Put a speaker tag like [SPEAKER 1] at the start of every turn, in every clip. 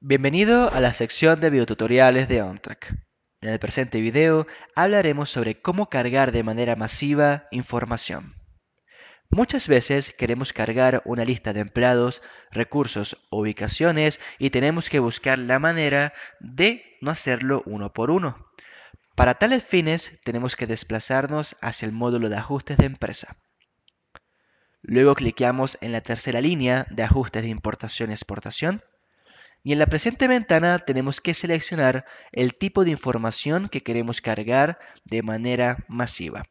[SPEAKER 1] Bienvenido a la sección de videotutoriales de OnTrack. En el presente video hablaremos sobre cómo cargar de manera masiva información. Muchas veces queremos cargar una lista de empleados, recursos o ubicaciones y tenemos que buscar la manera de no hacerlo uno por uno. Para tales fines tenemos que desplazarnos hacia el módulo de ajustes de empresa. Luego cliqueamos en la tercera línea de ajustes de importación-exportación. y exportación y en la presente ventana tenemos que seleccionar el tipo de información que queremos cargar de manera masiva.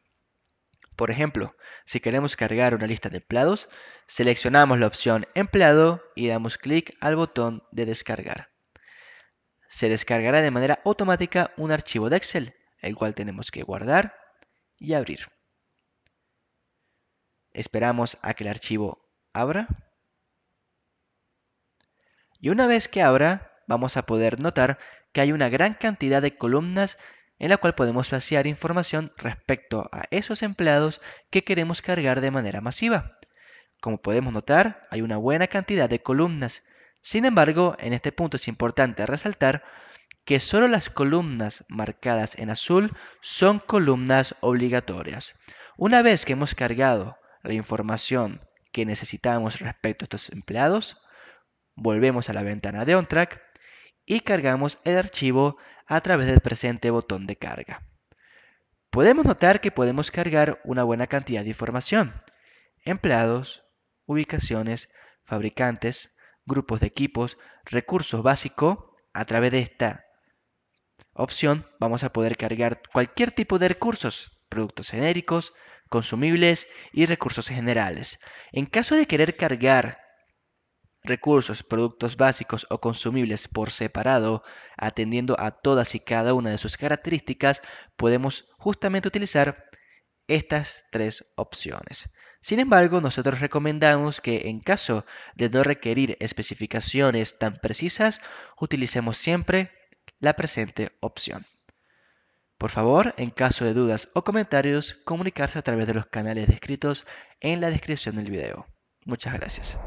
[SPEAKER 1] Por ejemplo, si queremos cargar una lista de empleados, seleccionamos la opción empleado y damos clic al botón de descargar. Se descargará de manera automática un archivo de Excel, el cual tenemos que guardar y abrir. Esperamos a que el archivo abra. Y una vez que abra, vamos a poder notar que hay una gran cantidad de columnas en la cual podemos vaciar información respecto a esos empleados que queremos cargar de manera masiva. Como podemos notar, hay una buena cantidad de columnas. Sin embargo, en este punto es importante resaltar que solo las columnas marcadas en azul son columnas obligatorias. Una vez que hemos cargado la información que necesitamos respecto a estos empleados, volvemos a la ventana de OnTrack y cargamos el archivo a través del presente botón de carga. Podemos notar que podemos cargar una buena cantidad de información, empleados, ubicaciones, fabricantes, grupos de equipos, recursos básicos. A través de esta opción vamos a poder cargar cualquier tipo de recursos, productos genéricos, consumibles y recursos generales. En caso de querer cargar recursos, productos básicos o consumibles por separado, atendiendo a todas y cada una de sus características, podemos justamente utilizar estas tres opciones. Sin embargo, nosotros recomendamos que en caso de no requerir especificaciones tan precisas, utilicemos siempre la presente opción. Por favor, en caso de dudas o comentarios, comunicarse a través de los canales descritos en la descripción del video. Muchas gracias.